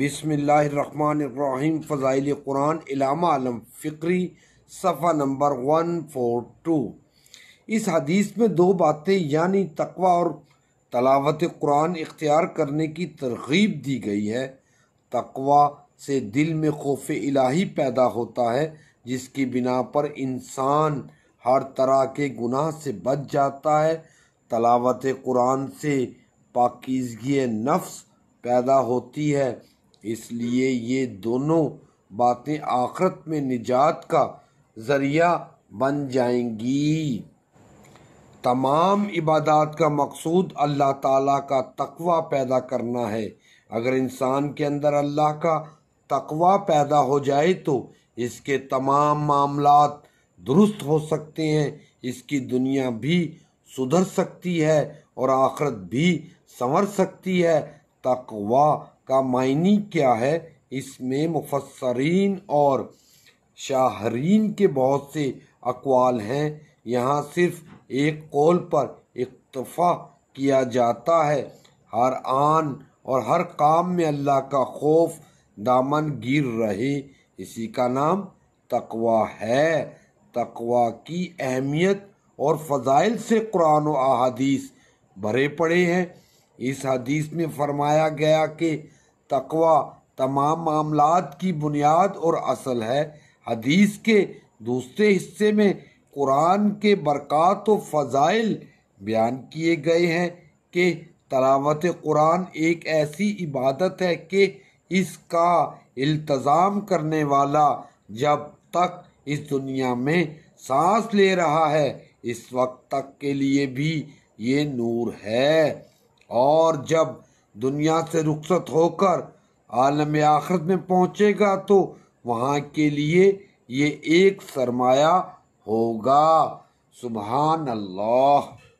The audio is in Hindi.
बिसमीम फ़ज़ाइल कुरान इलामा आलम फ़िक्री सफ़ा नंबर वन फोर टू इस हदीस में दो बातें यानी तकवा और तलावत कुरान इख्तियार करने की तरगीब दी गई है तकवा से दिल में खौफ इलाही पैदा होता है जिसकी बिना पर इंसान हर तरह के गुनाह से बच जाता है तलावत कुरान से पाकिजगी नफ्स पैदा होती है इसलिए ये दोनों बातें आखरत में निजात का ज़रिया बन जाएंगी तमाम इबादत का मकसूद अल्लाह ताला का तकवा पैदा करना है अगर इंसान के अंदर अल्लाह का तकवा पैदा हो जाए तो इसके तमाम मामला दुरुस्त हो सकते हैं इसकी दुनिया भी सुधर सकती है और आखरत भी संवर सकती है तकवा का मायनी क्या है इसमें मुफसरीन और शाहरीन के बहुत से अकवाल हैं यहाँ सिर्फ एक कौल पर इतफ़ा किया जाता है हर आन और हर काम में अल्लाह का खौफ दामन गिर रहे इसी का नाम तकवा है तकवा की अहमियत और फ़जाइल से कुरान अहादीस भरे पड़े हैं इस हदीस में फरमाया गया कि तकवा तमाम मामलात की बुनियाद और असल है हदीस के दूसरे हिस्से में कुरान के बरक़ात व फ़ज़ाइल बयान किए गए हैं कि तलावत कुरान एक ऐसी इबादत है कि इसका इल्तज़ाम करने वाला जब तक इस दुनिया में सांस ले रहा है इस वक्त तक के लिए भी ये नूर है और जब दुनिया से रुखसत होकर आलम आखरत में पहुंचेगा तो वहाँ के लिए ये एक सरमाया होगा सुबहान अल्लाह